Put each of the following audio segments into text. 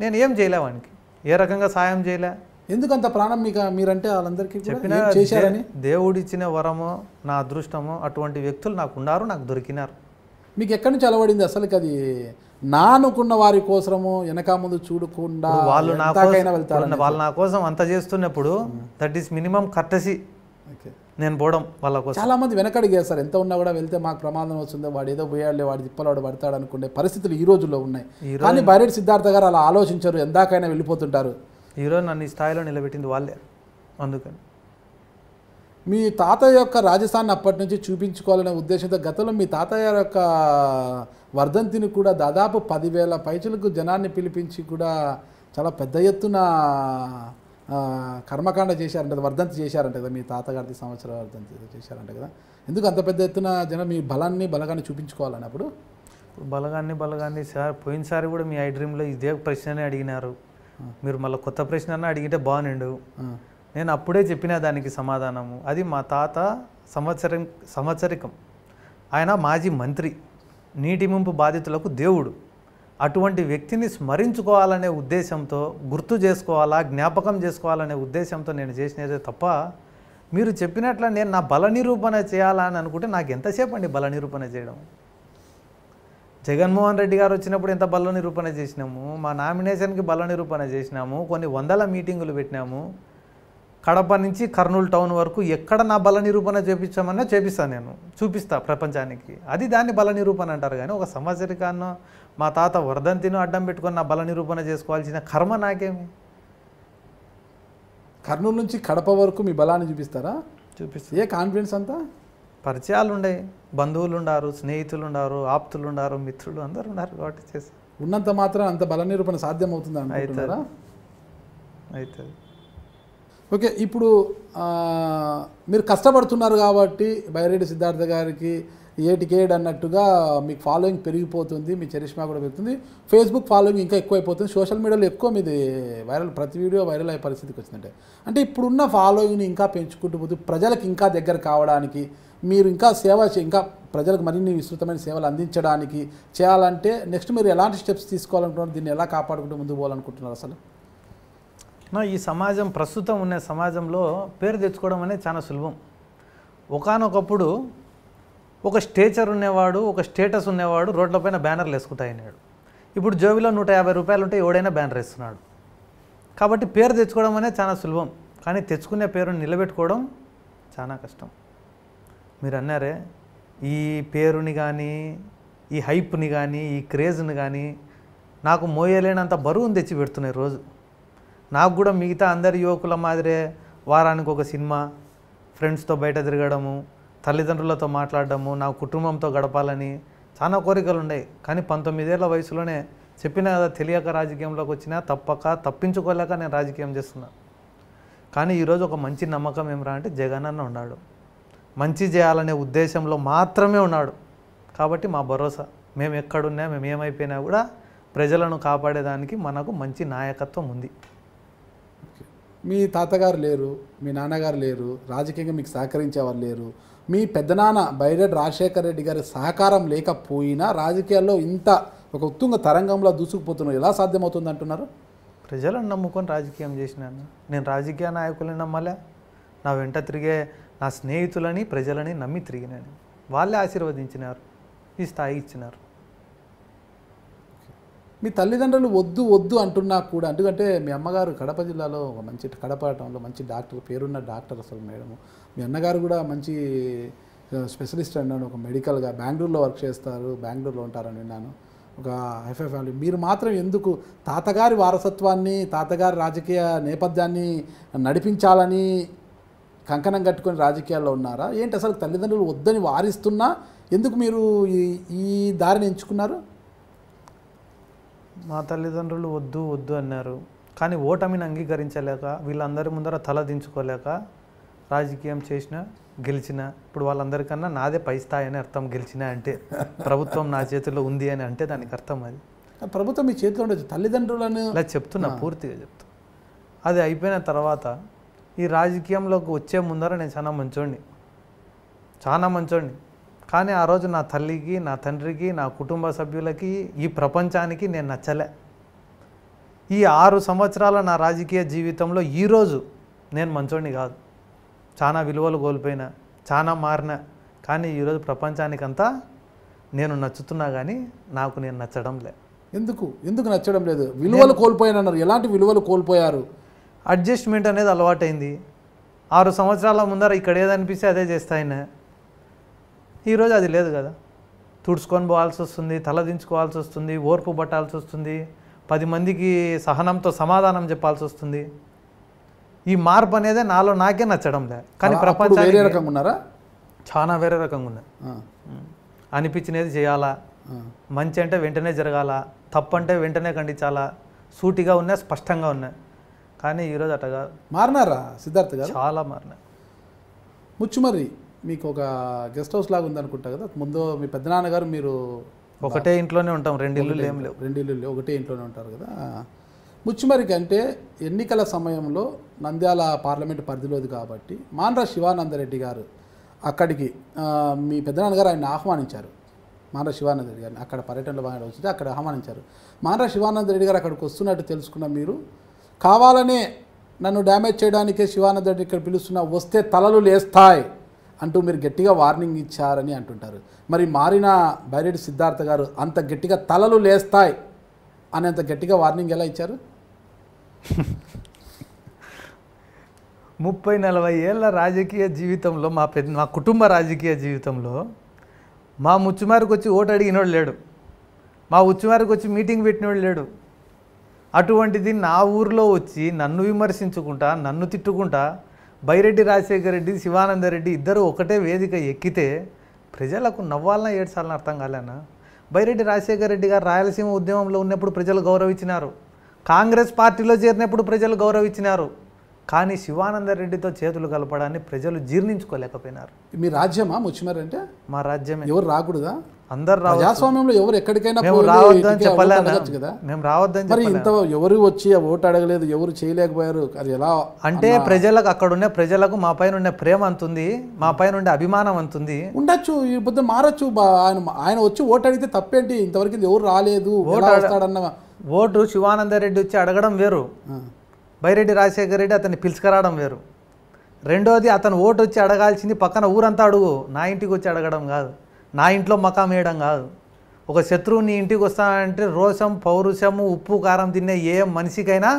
నేను ఏం చేయలే వానికి ఏ రకంగా సాయం చేయలే ఎందుకంత ప్రాణం మీకు మీరంటే వాళ్ళందరికీ చెప్పిన చేశారని దేవుడిచ్చిన వరము నా అదృష్టము అటువంటి వ్యక్తులు నాకు ఉన్నారు నాకు దొరికినారు మీకు ఎక్కడి నుంచి అలవడింది అసలు అది నా అనుకున్న వారి కోసము వెనక ముందు చూడకుండా వాళ్ళు నా కోసం వాళ్ళు నా కోసం అంత చేస్తున్నప్పుడు that is minimum courtesy okay నేను పోవడం వాళ్ళ కోసం చాలా మంది సార్ ఎంత ఉన్నా కూడా వెళ్తే మాకు ప్రమాదం వస్తుంది వాడు ఏదో పోయాడులే వాడి వాడు పడతాడు అనుకునే పరిస్థితులు ఈ రోజుల్లో ఉన్నాయి కానీ బైరెడ్ సిద్ధార్థ గారు అలా ఆలోచించారు ఎందాకైనా వెళ్ళిపోతుంటారు ఈరోజు నన్ను ఈ స్థాయిలో నిలబెట్టింది వాళ్ళే అందుకని మీ తాతయ్య యొక్క రాజస్థాన్ అప్పటి నుంచి చూపించుకోవాలనే ఉద్దేశంతో గతంలో మీ తాతయ్య యొక్క వర్ధంతిని కూడా దాదాపు పదివేల పైచలకు జనాన్ని పిలిపించి కూడా చాలా పెద్ద ఎత్తున కర్మకాండ చేశారంట వర్ధంతి చేశారంట కదా మీ తాతగారిది సంవత్సరం వర్ధంతి చేశారంట కదా ఎందుకు అంత పెద్ద ఎత్తున జనం మీ బలాన్ని బలగాన్ని చూపించుకోవాలని అప్పుడు బలగాన్ని బలగాన్ని సార్ పోయినసారి కూడా మీ ఐ డ్రీమ్లో ఇదే ప్రశ్ననే అడిగినారు మీరు మళ్ళీ కొత్త ప్రశ్న అడిగితే బాగుండు నేను అప్పుడే చెప్పిన దానికి సమాధానము అది మా తాత సంవత్సరం సంవత్సరికం ఆయన మాజీ మంత్రి నీటి ముంపు బాధితులకు దేవుడు అటువంటి వ్యక్తిని స్మరించుకోవాలనే ఉద్దేశంతో గుర్తు చేసుకోవాలా జ్ఞాపకం చేసుకోవాలనే ఉద్దేశంతో నేను చేసినదే తప్ప మీరు చెప్పినట్ల నేను నా బల నిరూపణ చేయాలా అని అనుకుంటే నాకు ఎంతసేపు అండి బల నిరూపణ చేయడం జగన్మోహన్ రెడ్డి గారు వచ్చినప్పుడు ఎంత బల నిరూపణ చేసినాము మా నామినేషన్కి బల నిరూపణ చేసినాము కొన్ని వందల మీటింగులు పెట్టినాము కడప నుంచి కర్నూలు టౌన్ వరకు ఎక్కడ నా బల నిరూపణ చేపించామన్నా చేపిస్తాను నేను చూపిస్తా ప్రపంచానికి అది దాన్ని బల నిరూపణ అంటారు కానీ ఒక సంవత్సరికాన్నో మా తాత వరదంతిను అడ్డం పెట్టుకుని నా బల నిరూపణ చేసుకోవాల్సిన కర్మ నాకేమి కర్నూలు నుంచి కడప వరకు మీ బలాన్ని చూపిస్తారా చూపిస్తా ఏ కాన్ఫిడెన్స్ అంతా పరిచయాలు ఉండే బంధువులు ఉండారు స్నేహితులు ఉండారు ఆప్తులు ఉండారు మిత్రులు అందరు ఉన్నారు కాబట్టి చేసి ఉన్నంత మాత్రం అంత బల నిరూపణ సాధ్యం అవుతుందా అవుతారా అవుతుంది ఓకే ఇప్పుడు మీరు కష్టపడుతున్నారు కాబట్టి బైరెడ్డి సిద్ధార్థ గారికి ఏటికేడ్ అన్నట్టుగా మీకు ఫాలోయింగ్ పెరిగిపోతుంది మీ చరిష్మా కూడా పెరుగుతుంది ఫేస్బుక్ ఫాలోయింగ్ ఇంకా ఎక్కువైపోతుంది సోషల్ మీడియాలో ఎక్కువ మీది వైరల్ ప్రతి వీడియో వైరల్ అయ్యే పరిస్థితికి వచ్చిందంటే అంటే ఇప్పుడున్న ఫాలోయింగ్ని ఇంకా పెంచుకుంటూ పోతు ప్రజలకు ఇంకా దగ్గర కావడానికి మీరు ఇంకా సేవ ఇంకా ప్రజలకు మరిన్ని విస్తృతమైన సేవలు అందించడానికి చేయాలంటే నెక్స్ట్ మీరు ఎలాంటి స్టెప్స్ తీసుకోవాలనుకుంటున్నారు దీన్ని ఎలా కాపాడుకుంటూ ముందు పోవాలనుకుంటున్నారు అసలు ఈ సమాజం ప్రస్తుతం ఉన్న సమాజంలో పేరు తెచ్చుకోవడం అనేది చాలా సులభం ఒకనొకప్పుడు ఒక స్టేచర్ ఉన్నవాడు ఒక స్టేటస్ ఉన్నవాడు రోడ్లపైన బ్యానర్లు వేసుకుంటాయన్నాడు ఇప్పుడు జోబిలో నూట యాభై రూపాయలు ఉంటే ఎవడైనా బ్యానర్ వేస్తున్నాడు కాబట్టి పేరు తెచ్చుకోవడం అనేది చాలా సులభం కానీ తెచ్చుకునే పేరుని నిలబెట్టుకోవడం చాలా కష్టం మీరు అన్నారే ఈ పేరుని కానీ ఈ హైప్ని కానీ ఈ క్రేజ్ని కానీ నాకు మోయలేనంత బరువుని తెచ్చి పెడుతున్నాయి రోజు నాకు కూడా మిగతా అందరి యువకుల మాదిరే వారానికి ఒక సినిమా ఫ్రెండ్స్తో బయట తిరగడము తల్లిదండ్రులతో మాట్లాడడము నా కుటుంబంతో గడపాలని చాలా కోరికలు ఉన్నాయి కానీ పంతొమ్మిదేళ్ల వయసులోనే చెప్పిన కదా తెలియక రాజకీయంలోకి వచ్చినా తప్పక తప్పించుకోలేక నేను రాజకీయం చేస్తున్నా కానీ ఈరోజు ఒక మంచి నమ్మకం ఏమిరా అంటే జగన్ అన్న ఉన్నాడు మంచి చేయాలనే ఉద్దేశంలో మాత్రమే ఉన్నాడు కాబట్టి మా భరోసా మేము ఎక్కడున్నా మేము ఏమైపోయినా కూడా ప్రజలను కాపాడేదానికి మనకు మంచి నాయకత్వం ఉంది మీ తాతగారు లేరు మీ నాన్నగారు లేరు రాజకీయంగా మీకు సహకరించేవారు లేరు మీ పెద్దనాన్న బైరెడ్ రాజశేఖర రెడ్డి గారి సహకారం లేకపోయినా రాజకీయాల్లో ఇంత ఒక ఉత్తుంగ తరంగంలో దూసుకుపోతున్నారు ఎలా సాధ్యమవుతుంది అంటున్నారు ప్రజలను నమ్ముకొని రాజకీయం చేసినాను నేను రాజకీయ నాయకులని నమ్మలే నా వెంట తిరిగే నా స్నేహితులని ప్రజలని నమ్మి తిరిగినాను వాళ్ళే ఆశీర్వదించినారు ఈ స్థాయి ఇచ్చినారు మీ తల్లిదండ్రులు వద్దు వద్దు అంటున్నా కూడా ఎందుకంటే మీ అమ్మగారు కడప జిల్లాలో ఒక మంచి కడప మంచి డాక్టర్ పేరున్న డాక్టర్ అసలు మేడం మీ అన్నగారు కూడా మంచి స్పెషలిస్ట్ అన్నాను ఒక మెడికల్గా బెంగళూరులో వర్క్ చేస్తారు బెంగళూరులో ఉంటారని విన్నాను ఒక హైఫై ఫ్యామిలీ మీరు మాత్రం ఎందుకు తాతగారి వారసత్వాన్ని తాతగారి రాజకీయ నేపథ్యాన్ని నడిపించాలని కంకణం కట్టుకొని రాజకీయాల్లో ఉన్నారా ఏంటి అసలు తల్లిదండ్రులు వద్దని వారిస్తున్నా ఎందుకు మీరు ఈ ఈ దారిని ఎంచుకున్నారు మా తల్లిదండ్రులు వద్దు వద్దు అన్నారు కానీ ఓటమిని అంగీకరించలేక వీళ్ళందరి ముందర తల దించుకోలేక రాజకీయం చేసిన గెలిచిన ఇప్పుడు వాళ్ళందరికన్నా నాదే పై స్థాయి అని అర్థం గెలిచిన అంటే ప్రభుత్వం నా చేతిలో ఉంది అని అంటే దానికి అర్థం అది ప్రభుత్వం మీ చేతిలో ఉండదు తల్లిదండ్రులను ఇలా చెప్తున్నా పూర్తిగా చెప్తా అది అయిపోయిన తర్వాత ఈ రాజకీయంలోకి వచ్చే ముందర నేను చాలా మంచోడిని చాలా మంచోడిని కానీ ఆ రోజు నా తల్లికి నా తండ్రికి నా కుటుంబ సభ్యులకి ఈ ప్రపంచానికి నేను నచ్చలే ఈ ఆరు సంవత్సరాల నా రాజకీయ జీవితంలో ఈరోజు నేను మంచోడిని కాదు చాలా విలువలు కోల్పోయినా చాలా మారిన కానీ ఈరోజు ప్రపంచానికంతా నేను నచ్చుతున్నా కానీ నాకు నేను నచ్చడం లే ఎందుకు ఎందుకు నచ్చడం లేదు విలువలు అన్నారు ఎలాంటి విలువలు కోల్పోయారు అడ్జస్ట్మెంట్ అనేది అలవాటైంది ఆరు సంవత్సరాల ముందర ఇక్కడ ఏదనిపిస్తే అదే చేస్తాయినా ఈరోజు అది లేదు కదా తుడుచుకొని పోవాల్సి వస్తుంది తలదించుకోవాల్సి వస్తుంది ఓర్పు పట్టాల్సి వస్తుంది పది మందికి సహనంతో సమాధానం చెప్పాల్సి వస్తుంది ఈ మార్పు అనేది నాలో నాకే నచ్చడం లే కానీ ప్రపంచం రకంగా ఉన్నారా చాలా వేరే రకంగా ఉన్నా అనిపించినది చేయాలా మంచి అంటే వెంటనే జరగాల తప్పు అంటే వెంటనే ఖండించాలా సూటిగా ఉన్నా స్పష్టంగా ఉన్నా కానీ ఈరోజు అట్టగా మారినారా సిద్ధార్థ చాలా మారినా మరి మీకు ఒక గెస్ట్ హౌస్ లాగా ఉందనుకుంటా కదా ముందు మీ పెద్దనాన్నగారు మీరు ఒకటే ఇంట్లోనే ఉంటాం రెండు ఇల్లు లేవు రెండు ఇల్లు లేవు ఒకటే ఇంట్లోనే ఉంటారు కదా ముచ్చిమరికి అంటే ఎన్నికల సమయంలో నంద్యాల పార్లమెంట్ పరిధిలోది కాబట్టి మాన్రా శివానందరెడ్డి గారు అక్కడికి మీ పెద్దనాన్నగారు ఆయన ఆహ్వానించారు మాన్రా శివానంద రెడ్డి గారిని అక్కడ పర్యటనలో బాగా వచ్చి అక్కడ ఆహ్వానించారు మాన్రా శివానంద రెడ్డి గారు అక్కడికి వస్తున్నట్టు తెలుసుకున్న మీరు కావాలనే నన్ను డ్యామేజ్ చేయడానికే శివానంద రెడ్డి ఇక్కడ పిలుస్తున్నా వస్తే తలలు లేస్తాయి అంటూ మీరు గట్టిగా వార్నింగ్ ఇచ్చారని అంటుంటారు మరి మారిన బైరెడ్డి సిద్ధార్థ గారు అంత గట్టిగా తలలు లేస్తాయి అనేంత గట్టిగా వార్నింగ్ ఎలా ఇచ్చారు ముప్పై నలభై ఏళ్ళ రాజకీయ జీవితంలో మా పెద్ద మా కుటుంబ రాజకీయ జీవితంలో మా ముచ్చుమారికి వచ్చి ఓటు అడిగినోడు లేడు మా ఉచ్చుమారికి వచ్చి మీటింగ్ పెట్టినోడు లేడు అటువంటిది నా ఊర్లో వచ్చి నన్ను విమర్శించుకుంటా నన్ను తిట్టుకుంటా బైరెడ్డి రాజశేఖర రెడ్డి శివానందరెడ్డి ఇద్దరు ఒకటే వేదిక ఎక్కితే ప్రజలకు నవ్వాలన్నా ఏడ్చాలని అర్థం కాలేనా బైరెడ్డి రాజశేఖర రెడ్డి గారు రాయలసీమ ఉద్యమంలో ఉన్నప్పుడు ప్రజలు గౌరవించినారు కాంగ్రెస్ పార్టీలో చేరినప్పుడు ప్రజలు గౌరవించినారు కానీ శివానందరెడ్డితో చేతులు కలపడాన్ని ప్రజలు జీర్ణించుకోలేకపోయినారు మీ రాజ్యమా ముచ్చిమారంటే మా రాజ్యమే ఎవరు రాకూడదా అందరు ప్రజాస్వామ్యంలో ఎవరు ఎక్కడికైనా రావద్దని కదా మేము రావద్దని ఎవరు వచ్చి ఓటు అడగలేదు ఎవరు చేయలేకపోయారు అది ఎలా అంటే ప్రజలకు అక్కడ ఉండే ప్రజలకు మా పైన ప్రేమ అంతుంది మా పైన ఉండే అభిమానం అంతుంది ఉండొచ్చు ఈ బుద్ధి మారచ్చు ఆయన ఆయన వచ్చి ఓటు అడిగితే తప్పేంటి ఇంతవరకు ఎవరు రాలేదు ఓటు ఓటు శివానందరెడ్డి వచ్చి అడగడం వేరు బైరెడ్డి రాజశేఖర రెడ్డి అతన్ని పిలుచుకురావడం వేరు రెండోది అతను ఓటు వచ్చి అడగాల్సింది పక్కన ఊరంతా అడుగు నా ఇంటికి వచ్చి అడగడం కాదు నా ఇంట్లో మకాం వేయడం కాదు ఒక శత్రువు నీ ఇంటికి వస్తానంటే రోషం పౌరుషము ఉప్పు కారం తినే ఏ మనిషికైనా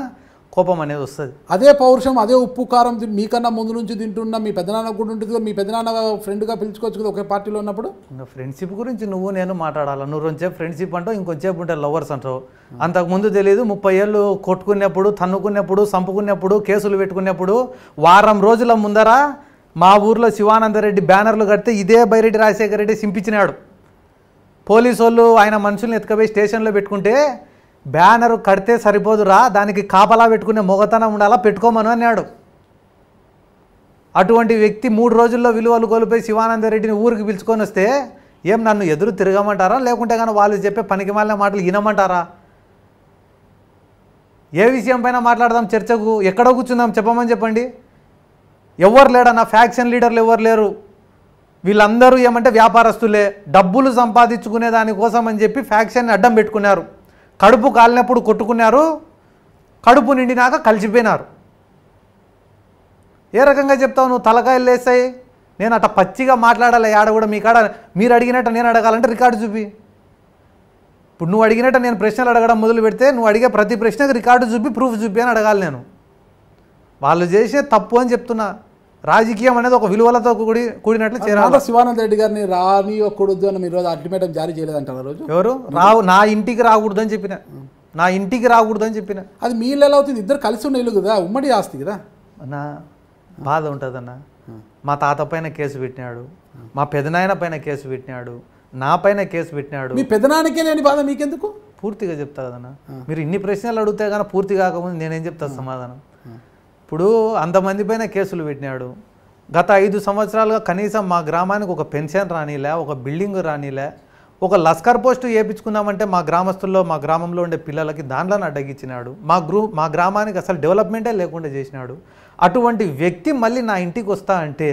కోపం అనేది వస్తుంది అదే పౌరుషం అదే ఉప్పు కారం మీకన్నా ముందు నుంచి తింటున్న మీ పెద్దనాన్న కూడా ఉంటుంది మీ పెద్దనాన్న ఫ్రెండ్గా పిలుచుకోవచ్చు కదా ఒకే పార్టీలో ఉన్నప్పుడు ఇంకా ఫ్రెండ్షిప్ గురించి నువ్వు నేను మాట్లాడాలి నువ్వు రెండుసేపు ఫ్రెండ్షిప్ అంటావు ఇంకొంచేపు ఉంటే లవర్స్ అంటావు అంతకుముందు తెలియదు ముప్పై ఏళ్ళు కొట్టుకునేప్పుడు తన్నుకునేప్పుడు సంపుకునేప్పుడు కేసులు పెట్టుకునేప్పుడు వారం రోజుల ముందర మా ఊర్లో శివానందరెడ్డి బ్యానర్లు కడితే ఇదే బైరెడ్డి రాజశేఖర రెడ్డి సింపించినాడు పోలీసు వాళ్ళు ఆయన మనుషుల్ని ఎత్తుకపోయి స్టేషన్లో పెట్టుకుంటే బ్యానరు కడితే సరిపోదురా దానికి కాపలా పెట్టుకునే మొగతనం ఉండాలా పెట్టుకోమను అన్నాడు అటువంటి వ్యక్తి మూడు రోజుల్లో విలువలు కోల్పోయి శివానందరెడ్డిని ఊరికి పిలుచుకొని వస్తే ఏం నన్ను ఎదురు తిరగమంటారా లేకుంటే కానీ వాళ్ళు చెప్పే పనికి మాలిన మాటలు వినమంటారా ఏ విషయం పైన మాట్లాడదాం చర్చకు ఎక్కడ కూర్చుందాం చెప్పమని చెప్పండి ఎవరు లేడన్నా ఫ్యాక్షన్ లీడర్లు ఎవరు లేరు వీళ్ళందరూ ఏమంటే వ్యాపారస్తులే డబ్బులు సంపాదించుకునే దానికోసం అని చెప్పి ఫ్యాక్షన్ని అడ్డం పెట్టుకున్నారు కడుపు కాలినప్పుడు కొట్టుకున్నారు కడుపు నిండినాక కలిసిపోయినారు ఏ రకంగా చెప్తావు నువ్వు తలకాయలు లేస్తాయి నేను అట్ట పచ్చిగా మాట్లాడాలి ఆడ కూడా మీ కాడ మీరు అడిగినట్టు నేను అడగాలంటే రికార్డు చూపి ఇప్పుడు నువ్వు అడిగినట్టు నేను ప్రశ్నలు అడగడం మొదలు పెడితే నువ్వు అడిగే ప్రతి ప్రశ్నకు రికార్డు చూపి ప్రూఫ్ చూపి అని అడగాలి నేను వాళ్ళు చేసే తప్పు అని చెప్తున్నా రాజకీయం అనేది ఒక విలువలతో కూడి కూడినట్లు చేరాలి శివానంద రెడ్డి గారిని రానివ్వకూడదు అని మీరు అల్టిమేటం జారీ చేయలేదంటారు అంటారు రోజు ఎవరు రావు నా ఇంటికి రాకూడదు అని చెప్పిన నా ఇంటికి రాకూడదు అని చెప్పిన అది మీ ఇల్లు ఎలా అవుతుంది ఇద్దరు కలిసి ఉన్న ఇల్లు కదా ఉమ్మడి ఆస్తి కదా అన్న బాధ ఉంటుంది అన్న మా తాత పైన కేసు పెట్టినాడు మా పెదనాయన పైన కేసు పెట్టినాడు నా పైన కేసు పెట్టినాడు మీ పెదనానికే లేని బాధ మీకెందుకు పూర్తిగా చెప్తా కదన్నా మీరు ఇన్ని ప్రశ్నలు అడిగితే కానీ పూర్తి కాకముందు నేనేం చెప్తాను సమాధానం ఇప్పుడు అంతమంది పైన కేసులు పెట్టినాడు గత ఐదు సంవత్సరాలుగా కనీసం మా గ్రామానికి ఒక పెన్షన్ రానిలే ఒక బిల్డింగ్ రానిలే ఒక లస్కర్ పోస్టు వేయించుకున్నామంటే మా గ్రామస్తుల్లో మా గ్రామంలో ఉండే పిల్లలకి దాంట్లోనే అడ్డగించినాడు మా గ్రూ మా గ్రామానికి అసలు డెవలప్మెంటే లేకుండా చేసినాడు అటువంటి వ్యక్తి మళ్ళీ నా ఇంటికి వస్తా అంటే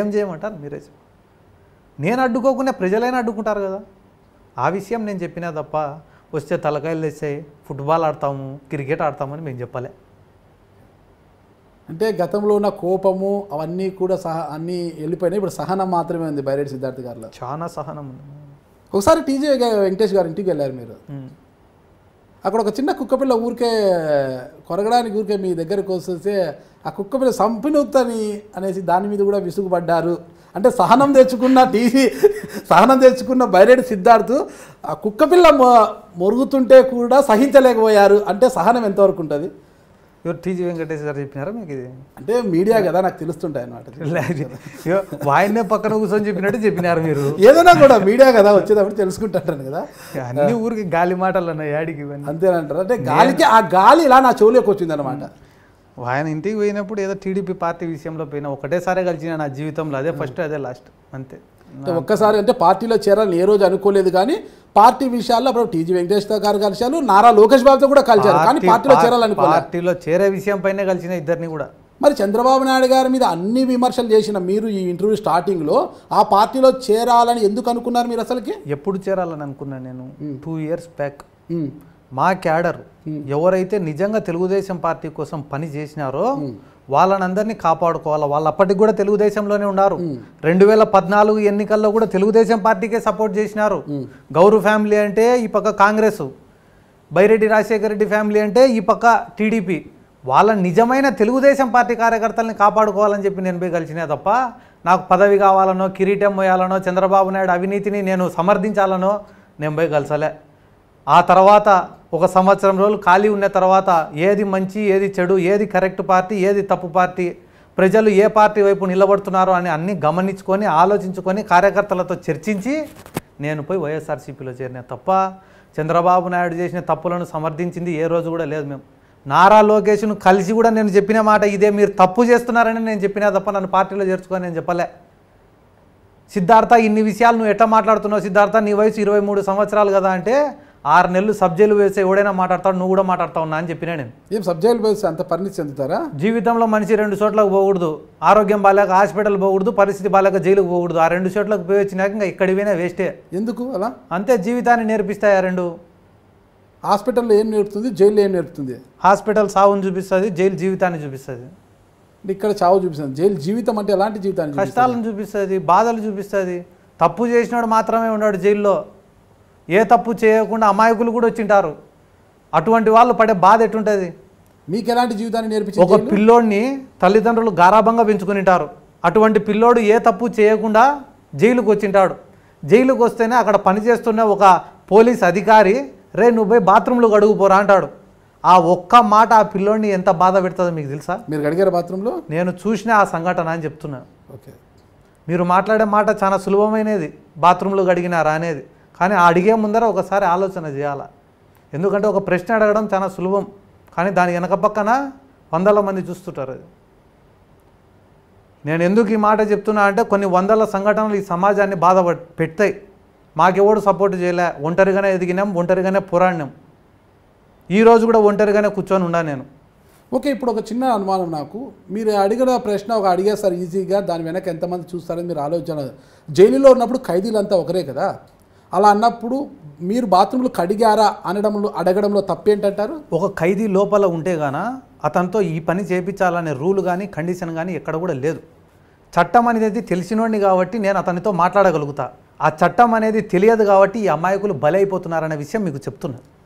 ఏం చేయమంటారు మీరే నేను అడ్డుకోకుండా ప్రజలైనా అడ్డుకుంటారు కదా ఆ విషయం నేను చెప్పినా తప్ప వస్తే తలకాయలు తెస్తాయి ఫుట్బాల్ ఆడతాము క్రికెట్ ఆడతామని మేము చెప్పలే అంటే గతంలో ఉన్న కోపము అవన్నీ కూడా సహ అన్నీ వెళ్ళిపోయినాయి ఇప్పుడు సహనం మాత్రమే ఉంది బైరెడ్డి సిద్ధార్థ గారిలో చాలా సహనం ఉంది ఒకసారి టీజే వెంకటేష్ గారి ఇంటికి వెళ్ళారు మీరు అక్కడ ఒక చిన్న కుక్కపిల్ల ఊరికే కొరగడానికి ఊరికే మీ దగ్గరకు వస్తే ఆ కుక్కపిల్ల సంపినొత్తని అనేసి దాని మీద కూడా విసుగుపడ్డారు అంటే సహనం తెచ్చుకున్న టీవీ సహనం తెచ్చుకున్న బైరెడ్డి సిద్ధార్థ్ ఆ కుక్కపిల్ల మొరుగుతుంటే కూడా సహించలేకపోయారు అంటే సహనం ఎంతవరకు ఉంటుంది ఎవరు టీజీ వెంకటేష్ గారు చెప్పినారా మీకు ఇది అంటే మీడియా కదా నాకు తెలుస్తుంటాయి అనమాట వాయినే పక్కన కూర్చొని చెప్పినట్టు చెప్పినారు మీరు ఏదైనా కూడా మీడియా కదా వచ్చేటప్పుడు తెలుసుకుంటాను కదా అన్ని ఊరికి గాలి మాటలు అన్న యాడికి అంతేనంటారు అంటే గాలికి ఆ గాలి ఇలా నా చెవులోకి వచ్చింది అనమాట ఆయన ఇంటికి పోయినప్పుడు ఏదో టీడీపీ పార్టీ విషయంలో పోయినా ఒకటేసారి కలిసిన నా జీవితంలో అదే ఫస్ట్ అదే లాస్ట్ అంతే ఒక్కసారి అంటే పార్టీలో చేరాలని ఏ రోజు అనుకోలేదు కానీ పార్టీ విషయాల్లో అప్పుడు టీజీ వెంకటేశ్వర గారు కలిశారు నారా లోకేష్ బాబుతో కూడా కలిశారు కానీ పార్టీలో చేరాలని పార్టీలో చేరే విషయం పైన కలిసిన ఇద్దరిని కూడా మరి చంద్రబాబు నాయుడు గారి మీద అన్ని విమర్శలు చేసిన మీరు ఈ ఇంటర్వ్యూ స్టార్టింగ్లో ఆ పార్టీలో చేరాలని ఎందుకు అనుకున్నారు మీరు అసలుకి ఎప్పుడు చేరాలని అనుకున్నాను నేను టూ ఇయర్స్ బ్యాక్ మా క్యాడర్ ఎవరైతే నిజంగా తెలుగుదేశం పార్టీ కోసం పని చేసినారో వాళ్ళని అందరినీ కాపాడుకోవాలి వాళ్ళు అప్పటికి కూడా తెలుగుదేశంలోనే ఉన్నారు రెండు వేల పద్నాలుగు ఎన్నికల్లో కూడా తెలుగుదేశం పార్టీకే సపోర్ట్ చేసినారు గౌరవ్ ఫ్యామిలీ అంటే ఈ పక్క కాంగ్రెస్ బైరెడ్డి రాజశేఖర రెడ్డి ఫ్యామిలీ అంటే ఈ పక్క టీడీపీ వాళ్ళ నిజమైన తెలుగుదేశం పార్టీ కార్యకర్తల్ని కాపాడుకోవాలని చెప్పి నేను పోయి కలిసినా తప్ప నాకు పదవి కావాలనో కిరీటం పోయాలనో చంద్రబాబు నాయుడు అవినీతిని నేను సమర్థించాలనో నేను పోయి కలిసలే ఆ తర్వాత ఒక సంవత్సరం రోజులు ఖాళీ ఉన్న తర్వాత ఏది మంచి ఏది చెడు ఏది కరెక్ట్ పార్టీ ఏది తప్పు పార్టీ ప్రజలు ఏ పార్టీ వైపు నిలబడుతున్నారో అని అన్నీ గమనించుకొని ఆలోచించుకొని కార్యకర్తలతో చర్చించి నేను పోయి వైఎస్ఆర్సీపీలో చేరిన తప్ప చంద్రబాబు నాయుడు చేసిన తప్పులను సమర్థించింది ఏ రోజు కూడా లేదు మేము నారా లోకేష్ను కలిసి కూడా నేను చెప్పిన మాట ఇదే మీరు తప్పు చేస్తున్నారని నేను చెప్పినా తప్ప నన్ను పార్టీలో చేర్చుకొని నేను చెప్పలే సిద్ధార్థ ఇన్ని విషయాలు నువ్వు ఎట్లా మాట్లాడుతున్నావు సిద్ధార్థ నీ వయసు ఇరవై మూడు సంవత్సరాలు కదా అంటే ఆరు నెలలు సబ్జైలు వేస్తే ఎవడైనా మాట్లాడతాడు నువ్వు కూడా మాట్లాడతావు అని చెప్పిన నేను ఏం సబ్జైలు వేస్తే అంత పరిణితి చెందుతారా జీవితంలో మనిషి రెండు చోట్లకు పోకూడదు ఆరోగ్యం బాగాలేక హాస్పిటల్ పోకూడదు పరిస్థితి బాగాలేక జైలుకు పోకూడదు ఆ రెండు చోట్లకు పోయి వచ్చినాక ఇంకా ఇక్కడి పోయినా వేస్టే ఎందుకు అలా అంతే జీవితాన్ని నేర్పిస్తాయి ఆ రెండు హాస్పిటల్లో ఏం నేర్పుతుంది జైలు ఏం నేర్పుతుంది హాస్పిటల్ సావుని చూపిస్తుంది జైలు జీవితాన్ని చూపిస్తుంది ఇక్కడ చావు చూపిస్తుంది జైలు జీవితం అంటే ఎలాంటి జీవితాన్ని కష్టాలను చూపిస్తుంది బాధలు చూపిస్తుంది తప్పు చేసినాడు మాత్రమే ఉన్నాడు జైల్లో ఏ తప్పు చేయకుండా అమాయకులు కూడా వచ్చింటారు అటువంటి వాళ్ళు పడే బాధ ఎటుంటుంది మీకు ఎలాంటి జీవితాన్ని నేర్పించి ఒక పిల్లోడిని తల్లిదండ్రులు గారాభంగా పెంచుకునింటారు అటువంటి పిల్లోడు ఏ తప్పు చేయకుండా జైలుకు వచ్చింటాడు జైలుకు వస్తేనే అక్కడ పనిచేస్తున్న ఒక పోలీస్ అధికారి రే నువ్వు పోయి బాత్రూంలో గడుగుపోరా అంటాడు ఆ ఒక్క మాట ఆ పిల్లోడిని ఎంత బాధ పెడుతుందో మీకు తెలుసా మీరు అడిగారు బాత్రూంలో నేను చూసిన ఆ సంఘటన అని చెప్తున్నాను ఓకే మీరు మాట్లాడే మాట చాలా సులభమైనది బాత్రూంలో గడిగినారా అనేది కానీ అడిగే ముందర ఒకసారి ఆలోచన చేయాలి ఎందుకంటే ఒక ప్రశ్న అడగడం చాలా సులభం కానీ దాని వెనక పక్కన వందల మంది చూస్తుంటారు అది నేను ఎందుకు ఈ మాట చెప్తున్నా అంటే కొన్ని వందల సంఘటనలు ఈ సమాజాన్ని బాధ పెడతాయి మాకెవడు సపోర్ట్ చేయలే ఒంటరిగానే ఎదిగినాం ఒంటరిగానే పురాణం ఈరోజు కూడా ఒంటరిగానే కూర్చొని ఉన్నా నేను ఓకే ఇప్పుడు ఒక చిన్న అనుమానం నాకు మీరు అడిగిన ప్రశ్న ఒక అడిగేస్తారు ఈజీగా దాని వెనక ఎంతమంది చూస్తారని మీరు ఆలోచన జైలులో ఉన్నప్పుడు ఖైదీలంతా ఒకరే కదా అలా అన్నప్పుడు మీరు బాత్రూంలు కడిగారా అనడంలో అడగడంలో తప్పేంటంటారు ఒక ఖైదీ లోపల ఉంటే గాన అతనితో ఈ పని చేయించాలనే రూల్ కానీ కండిషన్ కానీ ఎక్కడ కూడా లేదు చట్టం అనేది తెలిసినోడిని కాబట్టి నేను అతనితో మాట్లాడగలుగుతా ఆ చట్టం అనేది తెలియదు కాబట్టి ఈ అమాయకులు బలైపోతున్నారనే విషయం మీకు చెప్తున్నాను